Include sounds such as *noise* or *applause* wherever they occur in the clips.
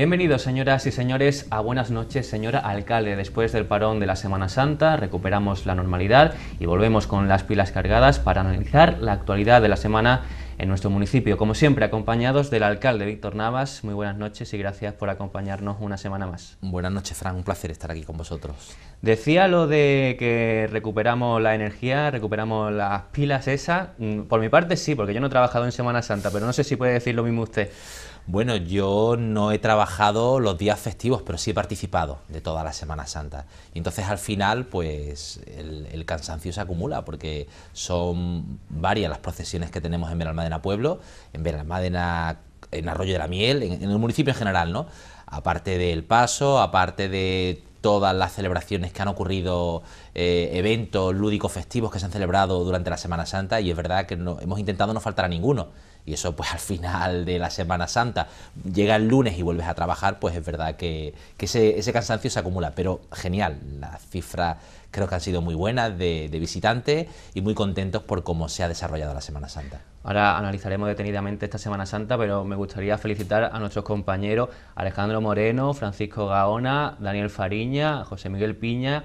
Bienvenidos señoras y señores a Buenas noches, señora alcalde. Después del parón de la Semana Santa recuperamos la normalidad y volvemos con las pilas cargadas para analizar la actualidad de la semana en nuestro municipio. Como siempre, acompañados del alcalde Víctor Navas. Muy buenas noches y gracias por acompañarnos una semana más. Buenas noches, Fran. Un placer estar aquí con vosotros. Decía lo de que recuperamos la energía, recuperamos las pilas esa. Mm, por mi parte sí, porque yo no he trabajado en Semana Santa, pero no sé si puede decir lo mismo usted. Bueno, yo no he trabajado los días festivos, pero sí he participado de toda la Semana Santa. Y entonces al final, pues el, cansancio se acumula, porque son varias las procesiones que tenemos en Benalmádena Pueblo, en Benalmádena, en Arroyo de la Miel, en, el municipio en general, ¿no? Aparte del paso, aparte de todas las celebraciones que han ocurrido, eh, eventos lúdicos festivos que se han celebrado durante la Semana Santa, y es verdad que no, hemos intentado no faltar a ninguno y eso pues *laughs* al final de la Semana Santa llega el lunes y vuelves a trabajar, pues es verdad que, que ese, ese, cansancio se acumula, pero genial, las cifras creo que han sido muy buenas de, de visitantes y muy contentos por cómo se ha desarrollado la Semana Santa. Ahora analizaremos detenidamente esta Semana Santa, pero me gustaría felicitar a nuestros compañeros Alejandro Moreno, Francisco Gaona, Daniel Fariña, José Miguel Piña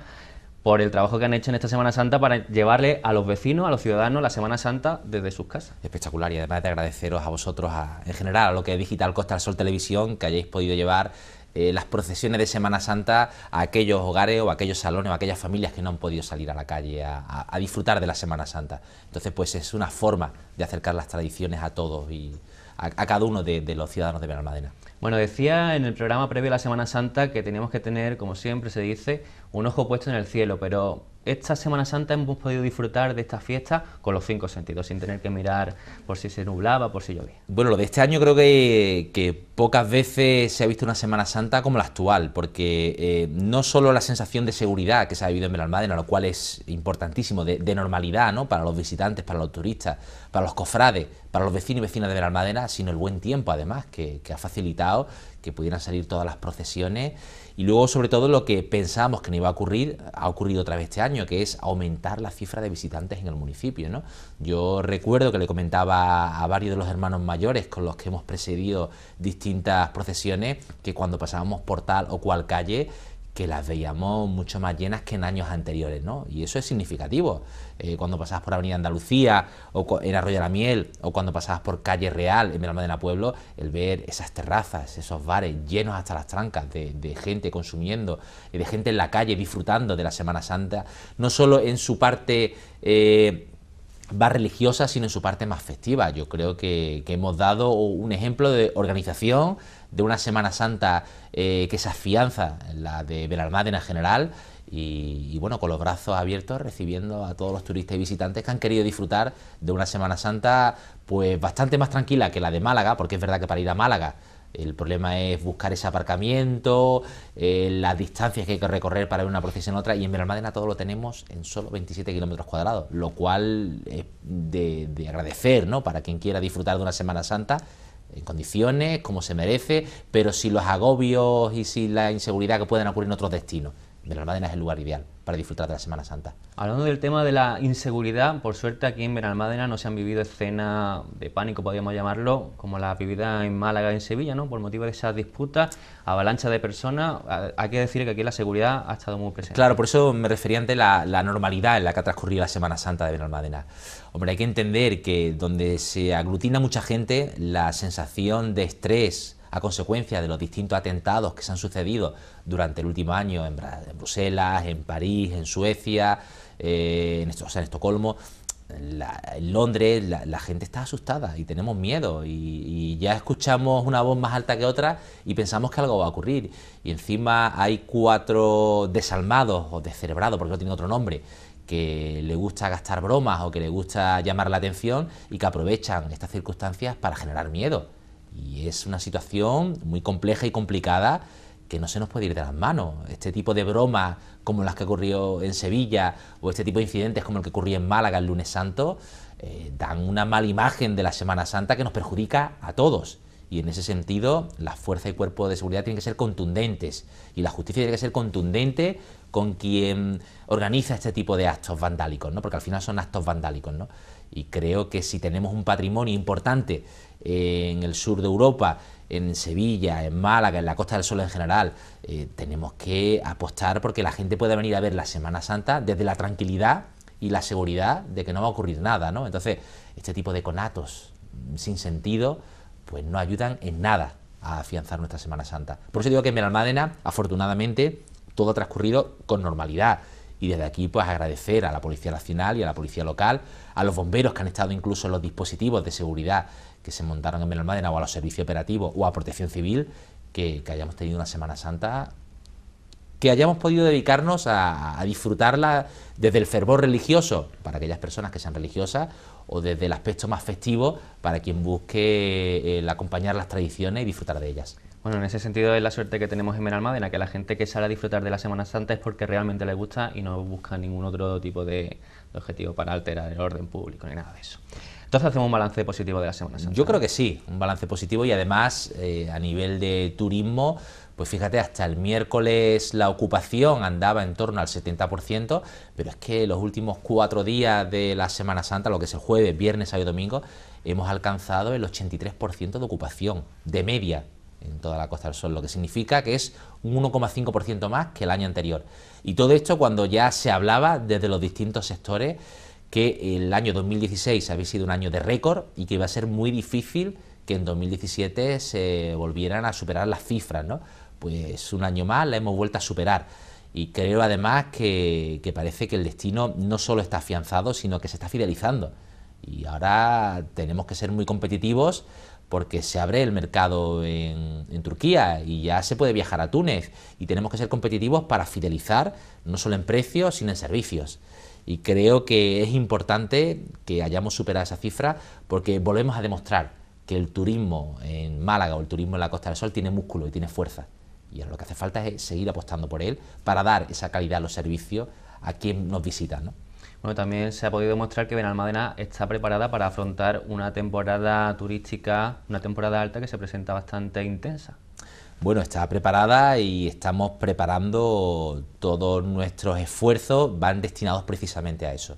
por el trabajo que han hecho en esta Semana Santa para llevarle a los vecinos, a los ciudadanos, la Semana Santa desde sus casas. Espectacular y además de agradeceros a vosotros, en general, a lo que es Digital Costa del Sol Televisión, que hayáis podido llevar eh, las procesiones de Semana Santa a aquellos hogares o a aquellos salones o a aquellas familias que no han podido salir a la calle a, disfrutar de la Semana Santa. Entonces, pues es una forma de acercar las tradiciones a todos y a, cada uno de, los ciudadanos de Benalmádena. Bueno, decía en el programa previo a la Semana Santa que teníamos que tener, como siempre se dice, un ojo puesto en el cielo, pero esta Semana Santa hemos podido disfrutar de esta fiesta con los cinco sentidos, sin tener que mirar por si se nublaba, por si llovía. Bueno, lo de este año creo que, pocas veces se ha visto una Semana Santa como la actual, porque eh, no solo la sensación de seguridad que se ha vivido en a lo cual es importantísimo, de, normalidad ¿no? para los visitantes, para los turistas, para los cofrades, para los vecinos y vecinas de Belalmádena, sino el buen tiempo además que ha facilitado que pudieran salir todas las procesiones y luego, sobre todo, lo que pensábamos que no iba a ocurrir, ha ocurrido otra vez este año, que es aumentar la cifra de visitantes en el municipio. ¿no? Yo recuerdo que le comentaba a varios de los hermanos mayores con los que hemos precedido distintas procesiones, que cuando pasábamos por tal o cual calle, que las veíamos mucho más llenas que en años anteriores, ¿no? Y eso es significativo. Eh, cuando pasabas por Avenida Andalucía, o en Arroyo de la Miel, o cuando pasabas por Calle Real, en la Pueblo, el ver esas terrazas, esos bares llenos hasta las trancas de, gente consumiendo, ...y eh, de gente en la calle disfrutando de la Semana Santa, no solo en su parte... Eh, más religiosa, sino en su parte más festiva. Yo creo que, hemos dado un ejemplo de organización, de una Semana Santa eh, que se afianza, la de Benalmádena en general, y, bueno, con los brazos abiertos recibiendo a todos los turistas y visitantes que han querido disfrutar de una Semana Santa pues bastante más tranquila que la de Málaga, porque es verdad que para ir a Málaga el problema es buscar ese aparcamiento, eh, las distancias que hay que recorrer para ver una procesión a otra, y en Benalmádena todo lo tenemos en solo 27 kilómetros cuadrados, lo cual es de, de agradecer, ¿no? Para quien quiera disfrutar de una Semana Santa en eh, condiciones, como se merece, pero si los agobios y si la inseguridad que pueden ocurrir en otros destinos. ...de Benalmádena es el lugar ideal para disfrutar de la Semana Santa. Hablando del tema de la inseguridad, por suerte aquí en Benalmádena no se han vivido escenas de pánico, podríamos llamarlo, como la vivida en Málaga y en Sevilla, ¿no? por motivo de esas disputas, avalancha de personas. Hay que decir que aquí la seguridad ha estado muy presente. Claro, por eso me refería ante la, la normalidad en la que ha transcurrido la Semana Santa de Benalmádena. Hombre, hay que entender que donde se aglutina mucha gente, la sensación de estrés, a consecuencia de los distintos atentados que se han sucedido durante el último año en, Bruselas, en París, en Suecia, eh, en, Estocolmo, en Londres la, gente está asustada y tenemos miedo y, ya escuchamos una voz más alta que otra y pensamos que algo va a ocurrir y encima hay cuatro desalmados o descerebrados porque no tiene otro nombre que le gusta gastar bromas o que le gusta llamar la atención y que aprovechan estas circunstancias para generar miedo. Y es una situación muy compleja y complicada que no se nos puede ir de las manos. Este tipo de bromas como las que ocurrió en Sevilla o este tipo de incidentes como el que ocurrió en Málaga el lunes santo eh, dan una mala imagen de la Semana Santa que nos perjudica a todos. Y en ese sentido, ...la fuerza y cuerpo de seguridad tienen que ser contundentes y la justicia tiene que ser contundente con quien organiza este tipo de actos vandálicos, porque al final son actos vandálicos. Y creo que si tenemos un patrimonio importante en el sur de Europa, en Sevilla, en Málaga, en la Costa del Sol en general, eh, tenemos que apostar porque la gente pueda venir a ver la Semana Santa desde la tranquilidad y la seguridad de que no va a ocurrir nada, ¿no? Entonces, este tipo de conatos sin sentido, pues no ayudan en nada a afianzar nuestra Semana Santa. Por eso digo que en Benalmádena, afortunadamente, todo ha transcurrido con normalidad y desde aquí pues agradecer a la Policía Nacional y a la Policía Local, a los bomberos que han estado incluso en los dispositivos de seguridad que se montaron en Benalmádena o a los servicios operativos o a Protección Civil, que, hayamos tenido una Semana Santa que hayamos podido dedicarnos a, disfrutarla desde el fervor religioso, para aquellas personas que sean religiosas, o desde el aspecto más festivo, para quien busque eh, acompañar las tradiciones y disfrutar de ellas. Bueno, en ese sentido es la suerte que tenemos en la que la gente que sale a disfrutar de la Semana Santa es porque realmente le gusta y no busca ningún otro tipo de, objetivo para alterar el orden público ni nada de eso. Entonces hacemos un balance positivo de la Semana Santa. Yo creo que sí, un balance positivo y además eh, a nivel de turismo, pues fíjate, hasta el miércoles la ocupación andaba en torno al 70%, pero es que los últimos cuatro días de la Semana Santa, lo que es el jueves, viernes, sábado y domingo, hemos alcanzado el 83% de ocupación, de media, en toda la Costa del Sol, lo que significa que es un 1,5% más que el año anterior. Y todo esto cuando ya se hablaba desde los distintos sectores que el año 2016 había sido un año de récord y que iba a ser muy difícil que en 2017 se volvieran a superar las cifras, ¿no? Pues un año más la hemos vuelto a superar. Y creo además que parece que el destino no solo está afianzado, sino que se está fidelizando. Y ahora tenemos que ser muy competitivos porque se abre el mercado en, Turquía y ya se puede viajar a Túnez y tenemos que ser competitivos para fidelizar, no solo en precios, sino en servicios. Y creo que es importante que hayamos superado esa cifra porque volvemos a demostrar que el turismo en Málaga o el turismo en la Costa del Sol tiene músculo y tiene fuerza. Y lo que hace falta es seguir apostando por él para dar esa calidad a los servicios a quien nos visita. Bueno, también se ha podido demostrar que Benalmádena está preparada para afrontar una temporada turística, una temporada alta que se presenta bastante intensa. Bueno, está preparada y estamos preparando todos nuestros esfuerzos, van destinados precisamente a eso.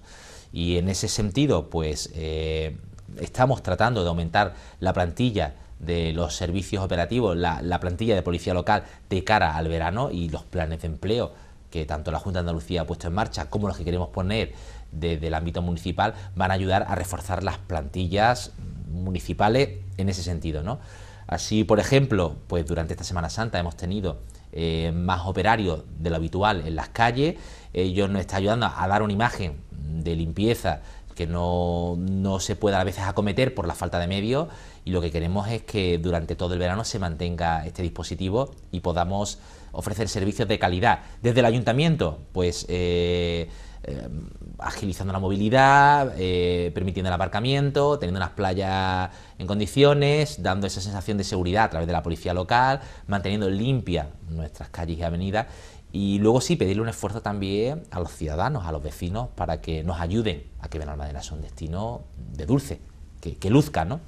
Y en ese sentido, pues eh, estamos tratando de aumentar la plantilla de los servicios operativos, la, la plantilla de policía local de cara al verano y los planes de empleo que tanto la Junta de Andalucía ha puesto en marcha como los que queremos poner desde el ámbito municipal van a ayudar a reforzar las plantillas municipales en ese sentido. ¿no? Así, por ejemplo, pues durante esta Semana Santa hemos tenido eh, más operarios de lo habitual en las calles, ellos nos están ayudando a dar una imagen de limpieza que no, se pueda a veces acometer por la falta de medios y lo que queremos es que durante todo el verano se mantenga este dispositivo y podamos ofrecer servicios de calidad. Desde el ayuntamiento, pues eh, Em, agilizando la movilidad, eh, permitiendo el aparcamiento, teniendo las playas en condiciones, dando esa sensación de seguridad a través de la policía local, manteniendo limpias nuestras calles y avenidas y luego sí pedirle un esfuerzo también a los ciudadanos, a los vecinos, para que nos ayuden a que Benalmádena sea un destino de dulce, que, luzca, ¿no?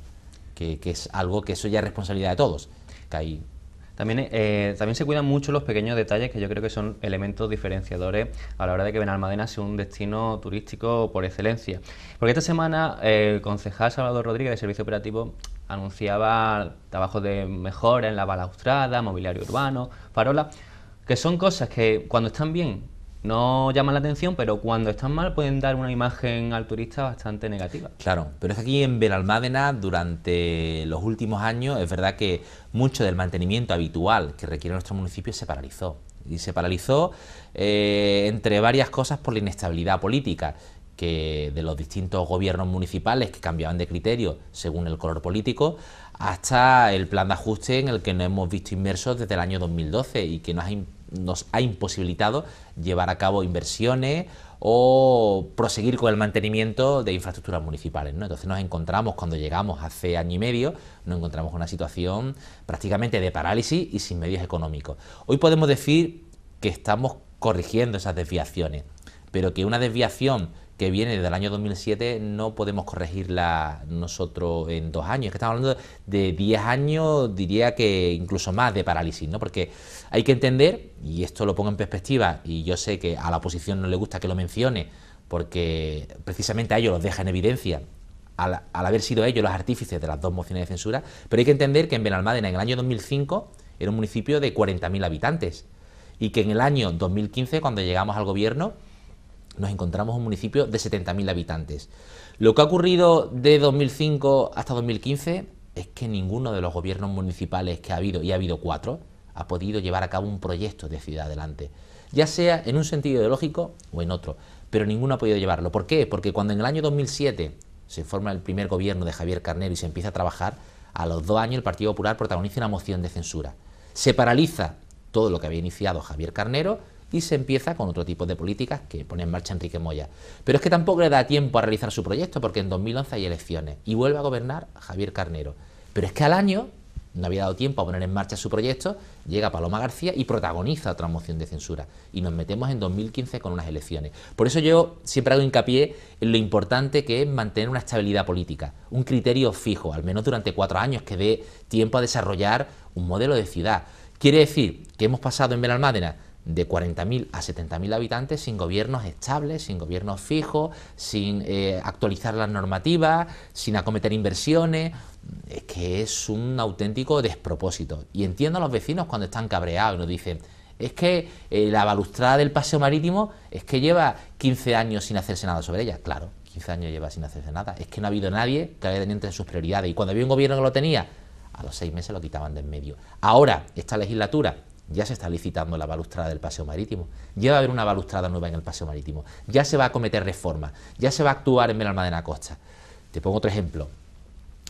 Que, es algo que eso ya es responsabilidad de todos, también, eh, también se cuidan mucho los pequeños detalles que yo creo que son elementos diferenciadores a la hora de que Benalmadena sea un destino turístico por excelencia. Porque esta semana el concejal Salvador Rodríguez de Servicio Operativo anunciaba trabajos de mejora en la balaustrada, mobiliario urbano, farolas, que son cosas que cuando están bien no llaman la atención, pero cuando están mal pueden dar una imagen al turista bastante negativa. Claro, pero es aquí en Benalmádena durante los últimos años es verdad que mucho del mantenimiento habitual que requiere nuestro municipio se paralizó. Y se paralizó eh, entre varias cosas por la inestabilidad política que de los distintos gobiernos municipales que cambiaban de criterio según el color político, hasta el plan de ajuste en el que nos hemos visto inmersos desde el año 2012 y que nos ha nos ha imposibilitado llevar a cabo inversiones o proseguir con el mantenimiento de infraestructuras municipales. Entonces nos encontramos, cuando llegamos hace año y medio, nos encontramos con una situación prácticamente de parálisis y sin medios económicos. Hoy podemos decir que estamos corrigiendo esas desviaciones, pero que una desviación que viene del año 2007 no podemos corregirla nosotros en dos años. que estamos hablando de 10 años, diría que incluso más de parálisis, ¿no? Porque hay que entender, y esto lo pongo en perspectiva, y yo sé que a la oposición no le gusta que lo mencione, porque precisamente a ellos los deja en evidencia al, al, haber sido ellos los artífices de las dos mociones de censura, pero hay que entender que en Benalmádena en el año 2005 era un municipio de 40.000 habitantes y que en el año 2015, cuando llegamos al gobierno, nos encontramos un municipio de 70.000 habitantes. Lo que ha ocurrido de 2005 hasta 2015 es que ninguno de los gobiernos municipales que ha habido, y ha habido cuatro, ha podido llevar a cabo un proyecto de ciudad adelante, ya sea en un sentido ideológico o en otro, pero ninguno ha podido llevarlo. ¿Por qué? Porque cuando en el año 2007 se forma el primer gobierno de Javier Carnero y se empieza a trabajar, a los dos años el Partido Popular protagoniza una moción de censura. Se paraliza todo lo que había iniciado Javier Carnero, y se empieza con otro tipo de políticas que pone en marcha Enrique Moya. Pero es que tampoco le da tiempo a realizar su proyecto porque en 2011 hay elecciones y vuelve a gobernar Javier Carnero. Pero es que al año no había dado tiempo a poner en marcha su proyecto, llega Paloma García y protagoniza otra moción de censura. Y nos metemos en 2015 con unas elecciones. Por eso yo siempre hago hincapié en lo importante que es mantener una estabilidad política, un criterio fijo, al menos durante cuatro años, que dé tiempo a desarrollar un modelo de ciudad. Quiere decir que hemos pasado en Benalmádena de 40.000 a 70.000 habitantes sin gobiernos estables, sin gobiernos fijos, sin eh, actualizar las normativas, sin acometer inversiones. Es que es un auténtico despropósito. Y entiendo a los vecinos cuando están cabreados y nos dicen, es que eh, la balustrada del paseo marítimo es que lleva 15 años sin hacerse nada sobre ella. Claro, 15 años lleva sin hacerse nada. Es que no ha habido nadie que haya tenido entre sus prioridades. Y cuando había un gobierno que lo tenía, a los seis meses lo quitaban de en medio. Ahora, esta legislatura ya se está licitando la balustrada del paseo marítimo, ya va a haber una balustrada nueva en el paseo marítimo, ya se va a cometer reforma. ya se va a actuar en la Costa. Te pongo otro ejemplo,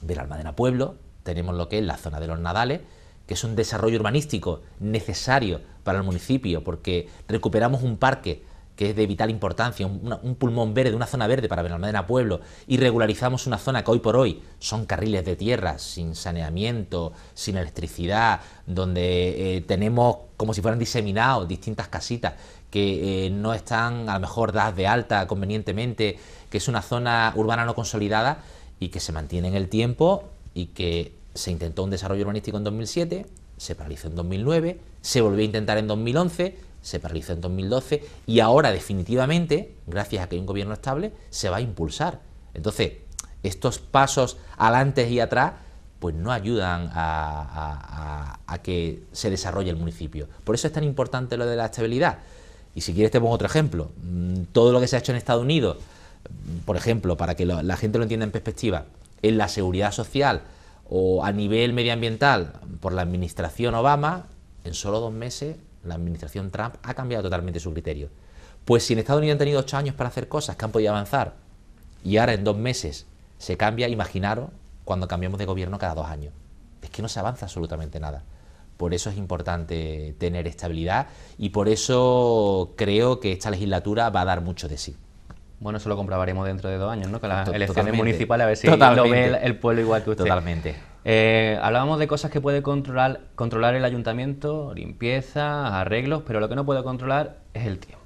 la Pueblo, tenemos lo que es la zona de los Nadales, que es un desarrollo urbanístico necesario para el municipio, porque recuperamos un parque que es de vital importancia, un, pulmón verde, una zona verde para Benalmádena Pueblo, y regularizamos una zona que hoy por hoy son carriles de tierra, sin saneamiento, sin electricidad, donde eh, tenemos como si fueran diseminados distintas casitas que eh, no están a lo mejor dadas de alta convenientemente, que es una zona urbana no consolidada y que se mantiene en el tiempo y que se intentó un desarrollo urbanístico en 2007, se paralizó en 2009, se volvió a intentar en 2011 se paralizó en 2012 y ahora definitivamente, gracias a que hay un gobierno estable, se va a impulsar. Entonces, estos pasos adelante y atrás pues no ayudan a, que se desarrolle el municipio. Por eso es tan importante lo de la estabilidad. Y si quieres te pongo otro ejemplo. Mm, todo lo que se ha hecho en Estados Unidos, mm, por ejemplo, para que la gente lo entienda en perspectiva, en la seguridad social o a nivel medioambiental por la administración Obama, en solo dos meses la administración Trump ha cambiado totalmente su criterio. Pues si en Estados Unidos han tenido ocho años para hacer cosas que han podido avanzar y ahora en dos meses se cambia, imaginaros cuando cambiamos de gobierno cada dos años. Es que no se avanza absolutamente nada. Por eso es importante tener estabilidad y por eso creo que esta legislatura va a dar mucho de sí. Bueno, eso lo comprobaremos dentro de dos años, ¿no? Con las elecciones municipales, a ver si lo ve el, pueblo igual que usted. Totalmente. Eh, hablábamos de cosas que puede controlar, controlar el ayuntamiento, limpieza, arreglos, pero lo que no puede controlar es el tiempo.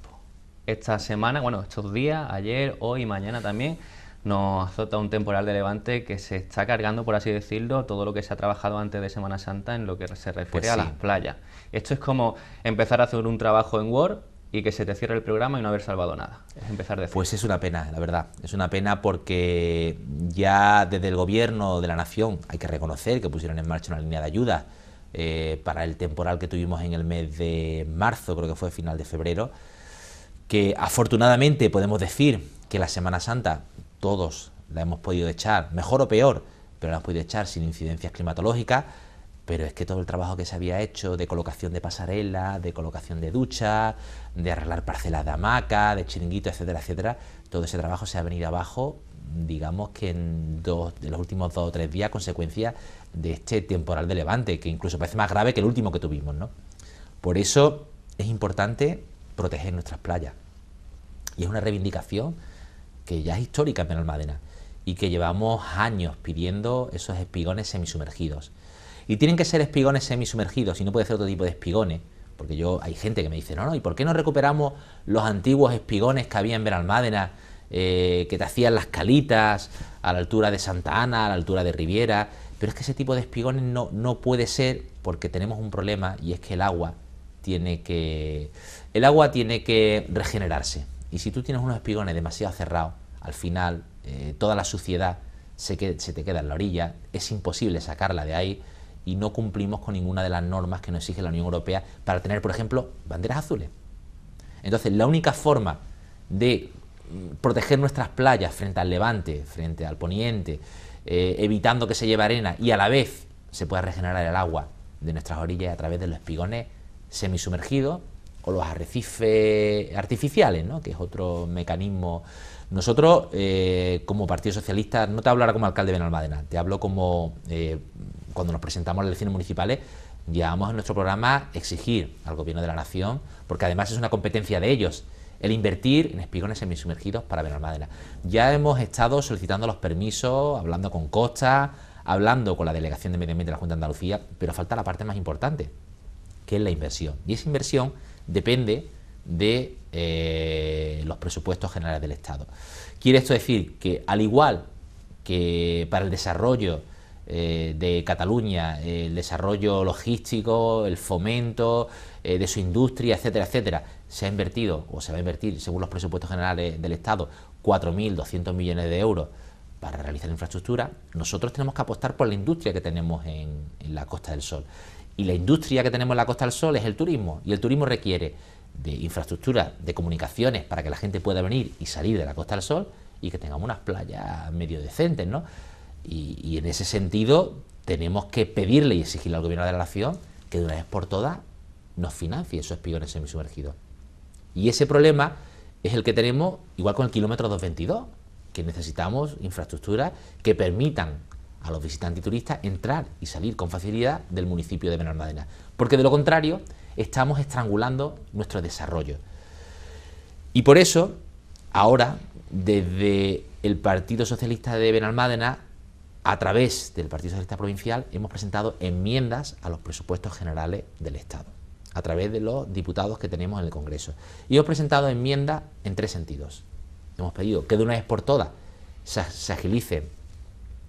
Esta semana, bueno, estos días, ayer, hoy y mañana también, nos azota un temporal de levante que se está cargando, por así decirlo, todo lo que se ha trabajado antes de Semana Santa en lo que se refiere pues a las playas. Esto es como empezar a hacer un trabajo en Word y que se te cierre el programa y no haber salvado nada. Es empezar de Pues es una pena, la verdad. Es una pena porque ya desde el gobierno de la nación hay que reconocer que pusieron en marcha una línea de ayuda eh, para el temporal que tuvimos en el mes de marzo, creo que fue final de febrero, que afortunadamente podemos decir que la Semana Santa todos la hemos podido echar, mejor o peor, pero la hemos podido echar sin incidencias climatológicas pero es que todo el trabajo que se había hecho de colocación de pasarelas, de colocación de duchas, de arreglar parcelas de hamaca, de chiringuito, etcétera, etcétera, todo ese trabajo se ha venido abajo, digamos que en, dos, los últimos dos o tres días, consecuencia de este temporal de levante, que incluso parece más grave que el último que tuvimos, ¿no? Por eso es importante proteger nuestras playas. Y es una reivindicación que ya es histórica en Almadena y que llevamos años pidiendo esos espigones semisumergidos. Y tienen que ser espigones semisumergidos y no puede ser otro tipo de espigones. Porque yo hay gente que me dice, no, no, ¿y por qué no recuperamos los antiguos espigones que había en Veralmádena... Eh, que te hacían las calitas a la altura de Santa Ana, a la altura de Riviera? Pero es que ese tipo de espigones no, no puede ser porque tenemos un problema y es que el agua tiene que, el agua tiene que regenerarse. Y si tú tienes unos espigones demasiado cerrados, al final eh, toda la suciedad se, se te queda en la orilla, es imposible sacarla de ahí y no cumplimos con ninguna de las normas que nos exige la Unión Europea para tener, por ejemplo, banderas azules. Entonces, la única forma de mm, proteger nuestras playas frente al levante, frente al poniente, eh, evitando que se lleve arena y a la vez se pueda regenerar el agua de nuestras orillas a través de los espigones semisumergidos o los arrecifes artificiales, ¿no? que es otro mecanismo. Nosotros, eh, como Partido Socialista, no te hablo ahora como alcalde de Benalmádena, te hablo como eh, cuando nos presentamos a las elecciones municipales, llevamos en nuestro programa exigir al Gobierno de la Nación, porque además es una competencia de ellos, el invertir en espigones semisumergidos para madera... Ya hemos estado solicitando los permisos, hablando con Costa, hablando con la Delegación de Medio Ambiente de la Junta de Andalucía, pero falta la parte más importante, que es la inversión. Y esa inversión depende de eh, los presupuestos generales del Estado. Quiere esto decir que, al igual que para el desarrollo eh, de Cataluña, el desarrollo logístico, el fomento eh, de su industria, etcétera, etcétera. Se ha invertido, o se va a invertir, según los presupuestos generales del Estado, 4.200 millones de euros para realizar infraestructura. Nosotros tenemos que apostar por la industria que tenemos en, en la Costa del Sol. Y la industria que tenemos en la Costa del Sol es el turismo. Y el turismo requiere de infraestructura, de comunicaciones para que la gente pueda venir y salir de la Costa del Sol y que tengamos unas playas medio decentes, ¿no? Y, en ese sentido tenemos que pedirle y exigirle al gobierno de la nación que de una vez por todas nos financie esos espigones semisumergidos. Y ese problema es el que tenemos igual con el kilómetro 222, que necesitamos infraestructuras que permitan a los visitantes y turistas entrar y salir con facilidad del municipio de Benalmádena, porque de lo contrario estamos estrangulando nuestro desarrollo. Y por eso, ahora, desde el Partido Socialista de Benalmádena a través del Partido Socialista Provincial hemos presentado enmiendas a los presupuestos generales del Estado, a través de los diputados que tenemos en el Congreso. Y hemos presentado enmiendas en tres sentidos. Hemos pedido que de una vez por todas se, agilice agilicen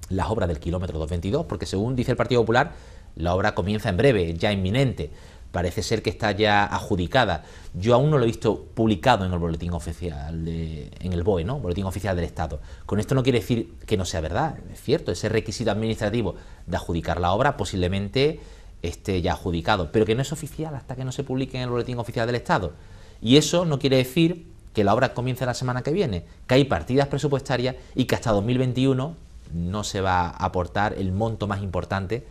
las obras del kilómetro 222, porque según dice el Partido Popular, la obra comienza en breve, ya inminente parece ser que está ya adjudicada. Yo aún no lo he visto publicado en el boletín oficial, de, en el BOE, ¿no? Boletín oficial del Estado. Con esto no quiere decir que no sea verdad, es cierto, ese requisito administrativo de adjudicar la obra posiblemente esté ya adjudicado, pero que no es oficial hasta que no se publique en el boletín oficial del Estado. Y eso no quiere decir que la obra comience la semana que viene, que hay partidas presupuestarias y que hasta 2021 no se va a aportar el monto más importante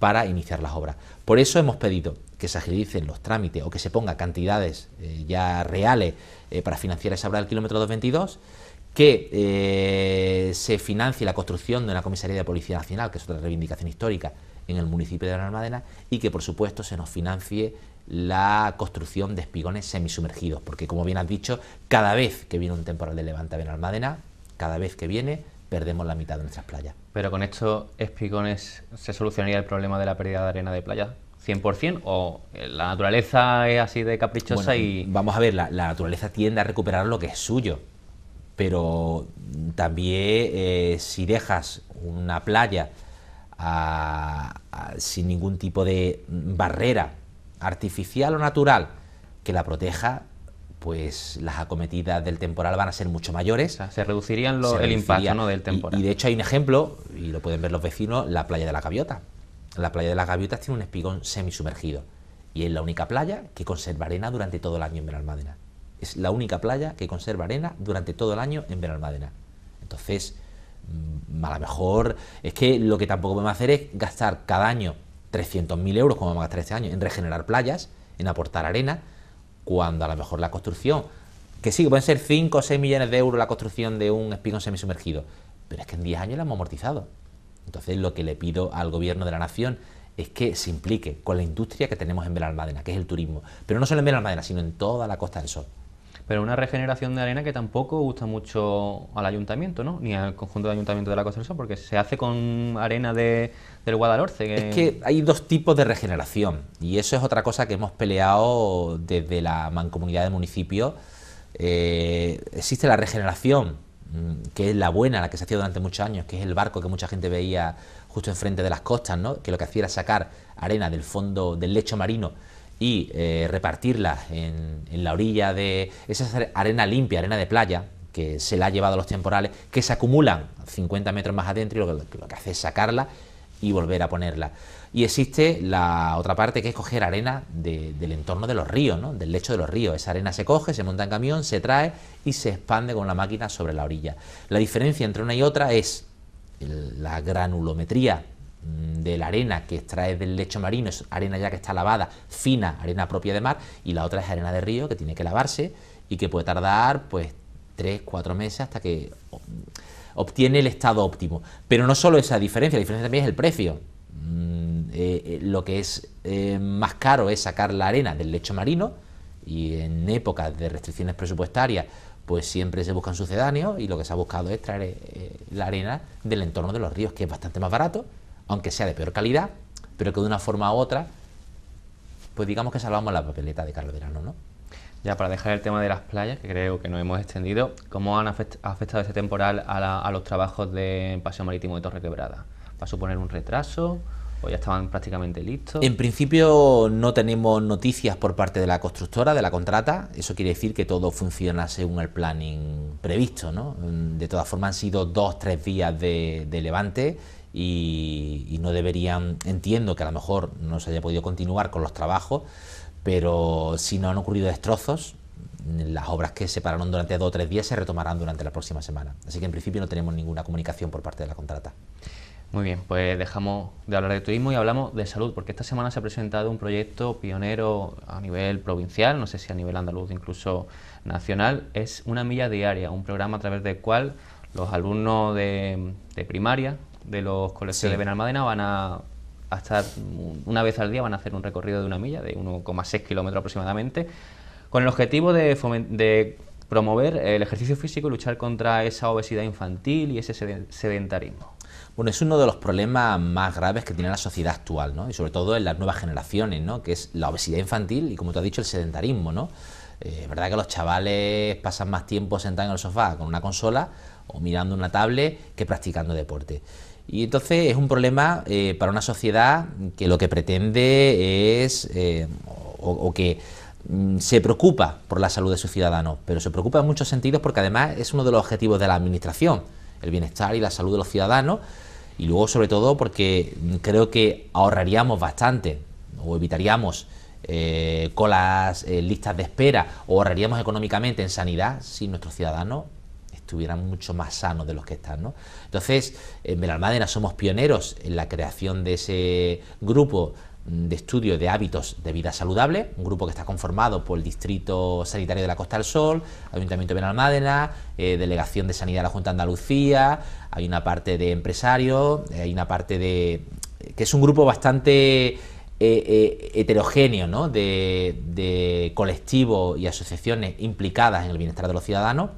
para iniciar las obras. Por eso hemos pedido que se agilicen los trámites o que se ponga cantidades eh, ya reales eh, para financiar esa obra del kilómetro 222, que eh, se financie la construcción de una comisaría de Policía Nacional, que es otra reivindicación histórica en el municipio de Granadena, y que por supuesto se nos financie la construcción de espigones semisumergidos, porque como bien has dicho, cada vez que viene un temporal de levanta Benalmádena, cada vez que viene perdemos la mitad de nuestras playas. Pero con estos espigones se solucionaría el problema de la pérdida de arena de playa 100% o eh, la naturaleza es así de caprichosa y... Vamos a ver, la, naturaleza tiende a recuperar lo que es suyo, pero también eh, si dejas una playa ah, ah, sin ningún tipo de barrera artificial o natural que la proteja, pues las acometidas del temporal van a ser mucho mayores. se reducirían el impacto del temporal. Y, de hecho hay un ejemplo, y lo pueden ver los vecinos, la playa de la Gaviota. La playa de la Gaviota tiene un espigón semisumergido y es la única playa que conserva arena durante todo el año en Benalmádena. Es la única playa que conserva arena durante todo el año en Benalmádena. Entonces, mm, a lo mejor es que lo que tampoco podemos hacer es gastar cada año 300.000 euros, como vamos a gastar este año, en regenerar playas, en aportar arena, cuando a lo mejor la construcción, que sí, pueden ser 5 o 6 millones de euros la construcción de un espigón semisumergido, pero es que en 10 años la hemos amortizado. Entonces lo que le pido al gobierno de la nación es que se implique con la industria que tenemos en Almadena, que es el turismo, pero no solo en Almadena, sino en toda la Costa del Sol pero una regeneración de arena que tampoco gusta mucho al ayuntamiento, ¿no? Ni al conjunto de ayuntamientos de la Costa del porque se hace con arena de, del Guadalhorce. Es que hay dos tipos de regeneración, y eso es otra cosa que hemos peleado desde la mancomunidad de municipios. Eh, existe la regeneración, mm, que es la buena, la que se ha hecho durante muchos años, que es el barco que mucha gente veía justo enfrente de las costas, ¿no? Que lo que hacía era sacar arena del fondo del lecho marino y eh, repartirlas en, la orilla de esa arena limpia, arena de playa, que se la ha llevado los temporales, que se acumulan 50 metros más adentro y lo que, hace es sacarla y volver a ponerla. Y existe la otra parte que es coger arena del entorno de los ríos, ¿no? del lecho de los ríos. Esa arena se coge, se monta en camión, se trae y se expande con la máquina sobre la orilla. La diferencia entre una y otra es la granulometría Mm, de la arena que extrae del lecho marino, es arena ya que está lavada, fina, arena propia de mar, y la otra es arena de río que tiene que lavarse y que puede tardar pues tres, cuatro meses hasta que obtiene el estado óptimo. Pero no solo esa diferencia, la diferencia también es el precio. Mm, eh, eh, lo que es eh, más caro es sacar la arena del lecho marino y en épocas de restricciones presupuestarias pues siempre se buscan sucedáneos y lo que se ha buscado es traer la arena del entorno de los ríos que es bastante más barato aunque sea de peor calidad, pero que de una forma u otra, pues digamos que salvamos la papeleta de Carlos Verano, ¿no? Ya para dejar el tema de las playas, que creo que no hemos extendido, ¿cómo han afectado ese temporal a, los trabajos de Paseo Marítimo de Torre Quebrada? ¿Va a suponer un retraso? ¿O ya estaban prácticamente listos? En principio no tenemos noticias por parte de la constructora, de la contrata. Eso quiere decir que todo funciona según el planning previsto. ¿no? De todas formas han sido dos, tres días de levante y, no deberían, entiendo que a lo mejor no se haya podido continuar con los trabajos, pero si no han ocurrido destrozos, las obras que se pararon durante dos o tres días se retomarán durante la próxima semana. Así que en principio no tenemos ninguna comunicación por parte de la contrata. Muy bien, pues dejamos de hablar de turismo y hablamos de salud, porque esta semana se ha presentado un proyecto pionero a nivel provincial, no sé si a nivel andaluz, incluso nacional, es una milla diaria, un programa a través del cual los alumnos de primaria, de los colegios de Benalmádena van a, estar una vez al día, van a hacer un recorrido de una milla, de 1,6 kilómetros aproximadamente, con el objetivo de, promover el ejercicio físico y luchar contra esa obesidad infantil y ese sedentarismo. Bueno, es uno de los problemas más graves que tiene la sociedad actual, ¿no? Y sobre todo en las nuevas generaciones, ¿no? Que es la obesidad infantil y, como te has dicho, el sedentarismo, ¿no? Eh, es verdad que los chavales pasan más tiempo sentados en el sofá con una consola o mirando una tablet que practicando deporte. Y entonces es un problema eh, para una sociedad que lo que pretende es, eh, o, que mm, se preocupa por la salud de sus ciudadanos, pero se preocupa en muchos sentidos porque además es uno de los objetivos de la administración, el bienestar y la salud de los ciudadanos, y luego sobre todo porque mm, creo que ahorraríamos bastante o evitaríamos con eh, colas, listas de espera o ahorraríamos económicamente en sanidad si nuestros ciudadanos estuvieran mucho más sanos de los que están. Entonces, en Belalmádena somos pioneros en la creación de ese grupo de estudio de hábitos de vida saludable, un grupo que está conformado por el Distrito Sanitario de la Costa del Sol, Ayuntamiento de Benalmádena, eh, Delegación de Sanidad de la Junta de Andalucía, hay una parte de empresarios, eh, hay una parte de... Eh, que es un grupo bastante heterogéneo, ¿no? de, de colectivos y asociaciones implicadas en el bienestar de los ciudadanos,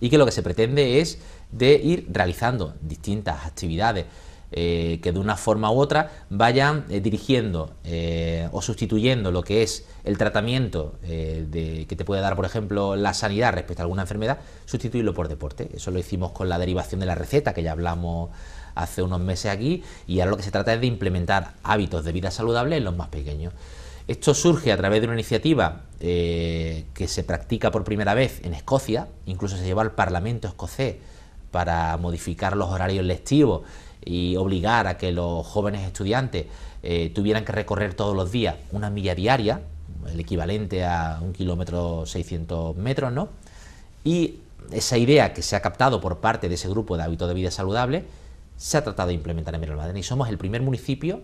y que lo que se pretende es de ir realizando distintas actividades eh, que de una forma u otra vayan eh, dirigiendo eh, o sustituyendo lo que es el tratamiento que te puede dar, por ejemplo, la sanidad respecto a alguna enfermedad, sustituirlo por deporte. Eso lo hicimos con la derivación de la receta, que ya hablamos hace unos meses aquí, y ahora lo que se trata es de implementar hábitos de vida saludable en los más pequeños. Esto surge a través de una iniciativa eh, que se practica por primera vez en Escocia, incluso se llevó al Parlamento escocés para modificar los horarios lectivos y obligar a que los jóvenes estudiantes eh, tuvieran que recorrer todos los días una milla diaria, el equivalente a un kilómetro 600 metros, ¿no? Y esa idea que se ha captado por parte de ese grupo de hábitos de vida saludable se ha tratado de implementar en Madrid. y somos el primer municipio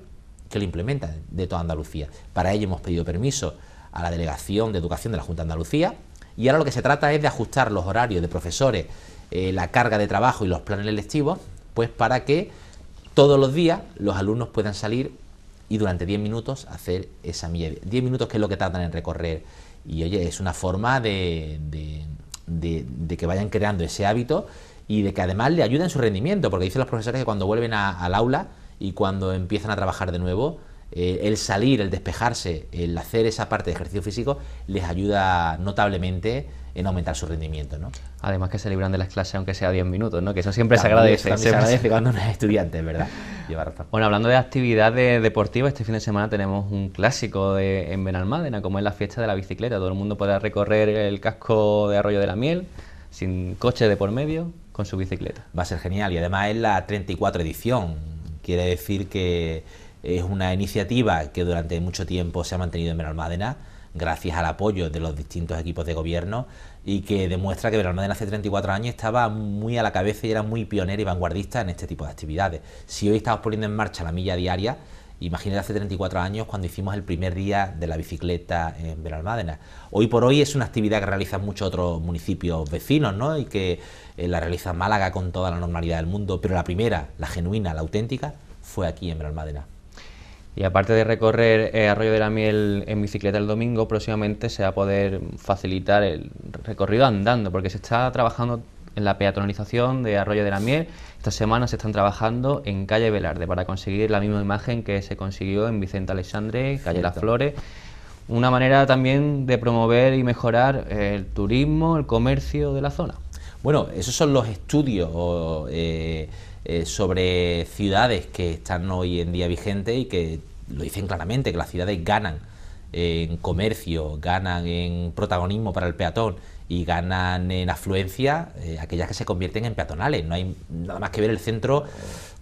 que lo implementan de toda Andalucía. Para ello hemos pedido permiso a la Delegación de Educación de la Junta de Andalucía y ahora lo que se trata es de ajustar los horarios de profesores, eh, la carga de trabajo y los planes electivos, pues para que todos los días los alumnos puedan salir y durante 10 minutos hacer esa milla. 10 minutos que es lo que tardan en recorrer. Y oye, es una forma de, que vayan creando ese hábito y de que además le ayuden su rendimiento, porque dicen los profesores que cuando vuelven al aula y cuando empiezan a trabajar de nuevo, eh, el salir, el despejarse, el hacer esa parte de ejercicio físico les ayuda notablemente en aumentar su rendimiento. ¿no? Además que se libran de las clases aunque sea 10 minutos, ¿no? que eso siempre se agradece. cuando uno es *laughs* estudiante, ¿verdad? Bueno, hablando de actividades deportivas, este fin de semana tenemos un clásico en Benalmádena, como es la fiesta de la bicicleta. Todo el mundo podrá recorrer el casco de Arroyo de la Miel sin coche de por medio, con su bicicleta. Va a ser genial y además es la 34 edición Quiere decir que es una iniciativa que durante mucho tiempo se ha mantenido en Benalmádena, gracias al apoyo de los distintos equipos de gobierno y que demuestra que Benalmádena hace 34 años estaba muy a la cabeza y era muy pionera y vanguardista en este tipo de actividades. Si hoy estamos poniendo en marcha la milla diaria, Imagínate hace 34 años cuando hicimos el primer día de la bicicleta en Benalmádena. Hoy por hoy es una actividad que realizan muchos otros municipios vecinos ¿no? y que eh, la realiza Málaga con toda la normalidad del mundo, pero la primera, la genuina, la auténtica, fue aquí en Benalmádena. Y aparte de recorrer eh, Arroyo de la Miel en bicicleta el domingo, próximamente se va a poder facilitar el recorrido andando, porque se está trabajando en la peatonalización de Arroyo de la Miel. Esta semana se están trabajando en Calle Velarde para conseguir la misma imagen que se consiguió en Vicente Alexandre, Calle Las Flores. Una manera también de promover y mejorar el turismo, el comercio de la zona. Bueno, esos son los estudios eh, eh, sobre ciudades que están hoy en día vigentes y que lo dicen claramente, que las ciudades ganan en comercio, ganan en protagonismo para el peatón y ganan en afluencia eh, aquellas que se convierten en peatonales. No hay nada más que ver el centro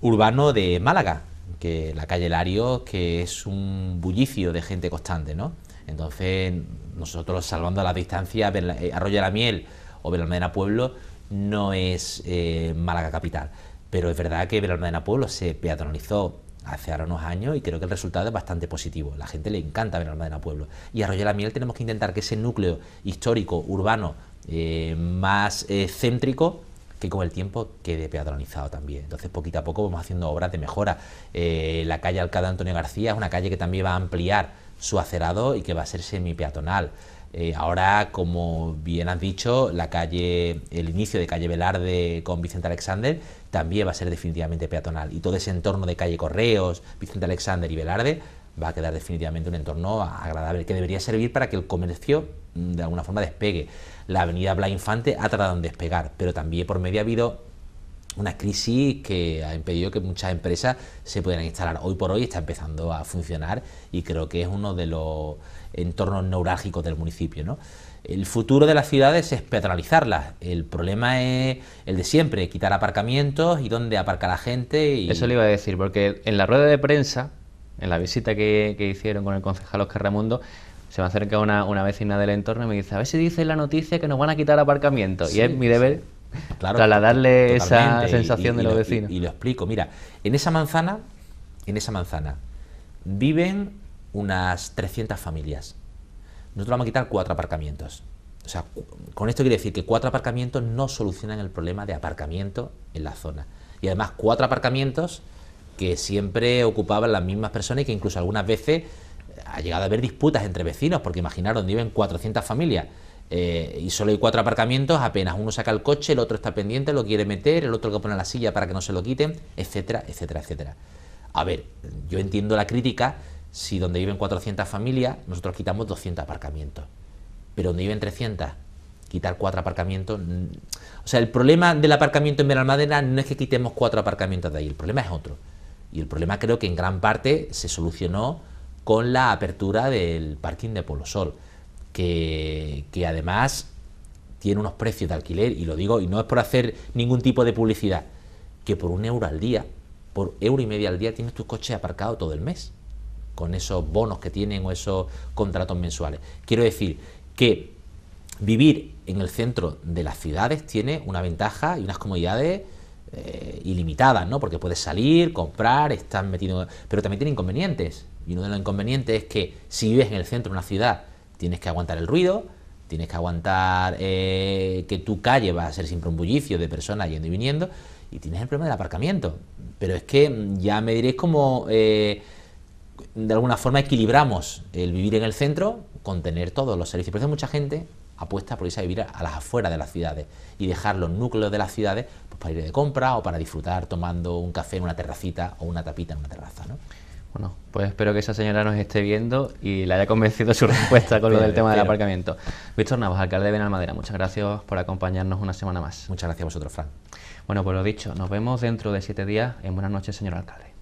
urbano de Málaga, que la calle Larios, que es un bullicio de gente constante, ¿no? Entonces, nosotros salvando la distancia eh, Arroyo de la Miel o Belalmadena Pueblo no es eh, Málaga capital, pero es verdad que Belalmadena Pueblo se peatonalizó hace ahora unos años y creo que el resultado es bastante positivo. La gente le encanta ver Almadena Pueblo. Y Arroyo de la Miel tenemos que intentar que ese núcleo histórico, urbano, eh, más eh, céntrico, que con el tiempo quede peatonalizado también. Entonces, poquito a poco vamos haciendo obras de mejora. Eh, la calle Alcada Antonio García es una calle que también va a ampliar su acerado y que va a ser semi-peatonal. Eh, ahora, como bien has dicho, la calle, el inicio de calle Velarde con Vicente Alexander también va a ser definitivamente peatonal. Y todo ese entorno de calle Correos, Vicente Alexander y Velarde va a quedar definitivamente un entorno agradable que debería servir para que el comercio mm, de alguna forma despegue. La avenida Bla Infante ha tratado de despegar, pero también por medio ha habido una crisis que ha impedido que muchas empresas se puedan instalar. Hoy por hoy está empezando a funcionar y creo que es uno de los entorno neurálgico del municipio. ¿no? El futuro de las ciudades es petrolizarlas. El problema es el de siempre, quitar aparcamientos y dónde aparca la gente. Y... Eso le iba a decir, porque en la rueda de prensa, en la visita que, hicieron con el concejal Oscar Ramundo, se me acerca una, vecina del entorno y me dice, a ver si dice la noticia que nos van a quitar aparcamientos. y es mi deber claro, darle esa sensación de los vecinos. y lo explico, mira, en esa manzana, en esa manzana, viven unas 300 familias. Nosotros vamos a quitar cuatro aparcamientos. O sea, con esto quiere decir que cuatro aparcamientos no solucionan el problema de aparcamiento en la zona. Y además cuatro aparcamientos que siempre ocupaban las mismas personas y que incluso algunas veces eh, ha llegado a haber disputas entre vecinos, porque imaginaron, viven 400 familias eh, y solo hay cuatro aparcamientos, apenas uno saca el coche, el otro está pendiente, lo quiere meter, el otro que pone la silla para que no se lo quiten, etcétera, etcétera, etcétera. A ver, yo entiendo la crítica, si donde viven 400 familias, nosotros quitamos 200 aparcamientos. Pero donde viven 300, quitar cuatro aparcamientos. Mm, o sea, el problema del aparcamiento en Benalmádena no es que quitemos cuatro aparcamientos de ahí, el problema es otro. Y el problema creo que en gran parte se solucionó con la apertura del parking de Polosol, que, que además tiene unos precios de alquiler, y lo digo, y no es por hacer ningún tipo de publicidad, que por un euro al día, por euro y medio al día, tienes tus coches aparcados todo el mes con esos bonos que tienen o esos contratos mensuales. Quiero decir que vivir en el centro de las ciudades tiene una ventaja y unas comodidades eh, ilimitadas, ¿no? Porque puedes salir, comprar, estás metido... Pero también tiene inconvenientes. Y uno de los inconvenientes es que si vives en el centro de una ciudad tienes que aguantar el ruido, tienes que aguantar eh, que tu calle va a ser siempre un bullicio de personas yendo y viniendo, y tienes el problema del aparcamiento. Pero es que mm, ya me diréis como... Eh, de alguna forma equilibramos el vivir en el centro con tener todos los servicios. Por eso mucha gente apuesta por irse a vivir a las afueras de las ciudades y dejar los núcleos de las ciudades pues, para ir de compra o para disfrutar tomando un café en una terracita o una tapita en una terraza. ¿no? Bueno, pues espero que esa señora nos esté viendo y la haya convencido su *laughs* respuesta con lo del tema del aparcamiento. Víctor Navas, alcalde de Benalmadera, muchas gracias por acompañarnos una semana más. Muchas gracias a vosotros, Fran. Bueno, pues lo dicho, nos vemos dentro de siete días en Buenas noches, señor alcalde.